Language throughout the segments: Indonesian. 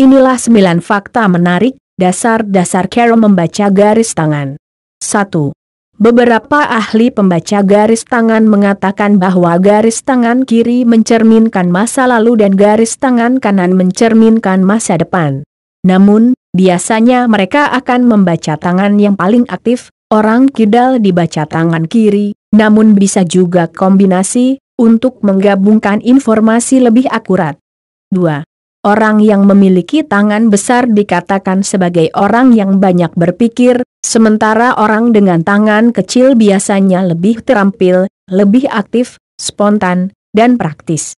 Inilah sembilan fakta menarik, dasar-dasar Carol membaca garis tangan. 1. Beberapa ahli pembaca garis tangan mengatakan bahwa garis tangan kiri mencerminkan masa lalu dan garis tangan kanan mencerminkan masa depan. Namun, biasanya mereka akan membaca tangan yang paling aktif, orang kidal dibaca tangan kiri, namun bisa juga kombinasi, untuk menggabungkan informasi lebih akurat. 2. Orang yang memiliki tangan besar dikatakan sebagai orang yang banyak berpikir, sementara orang dengan tangan kecil biasanya lebih terampil, lebih aktif, spontan, dan praktis.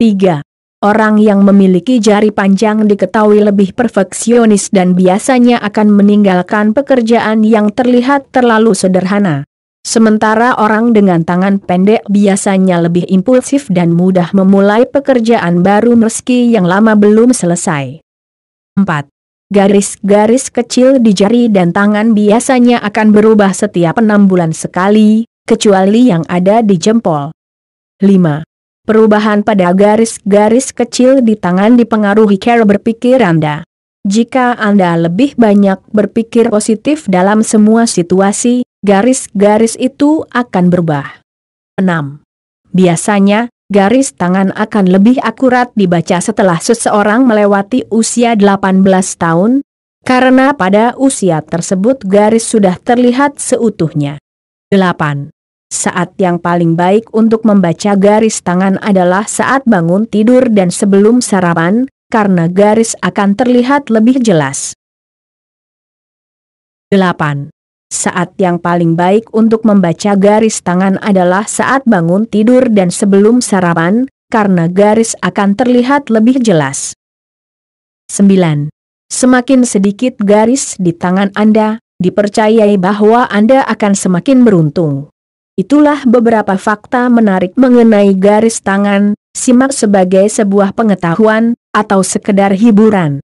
3. Orang yang memiliki jari panjang diketahui lebih perfeksionis dan biasanya akan meninggalkan pekerjaan yang terlihat terlalu sederhana. Sementara orang dengan tangan pendek biasanya lebih impulsif dan mudah memulai pekerjaan baru meski yang lama belum selesai. 4. Garis-garis kecil di jari dan tangan biasanya akan berubah setiap enam bulan sekali, kecuali yang ada di jempol. 5. Perubahan pada garis-garis kecil di tangan dipengaruhi cara berpikir Anda. Jika Anda lebih banyak berpikir positif dalam semua situasi, garis-garis itu akan berubah. 6. Biasanya, garis tangan akan lebih akurat dibaca setelah seseorang melewati usia 18 tahun, karena pada usia tersebut garis sudah terlihat seutuhnya. 8. Saat yang paling baik untuk membaca garis tangan adalah saat bangun tidur dan sebelum sarapan, karena garis akan terlihat lebih jelas. 8. Saat yang paling baik untuk membaca garis tangan adalah saat bangun tidur dan sebelum sarapan, karena garis akan terlihat lebih jelas. 9. Semakin sedikit garis di tangan Anda, dipercayai bahwa Anda akan semakin beruntung. Itulah beberapa fakta menarik mengenai garis tangan, simak sebagai sebuah pengetahuan, atau sekedar hiburan.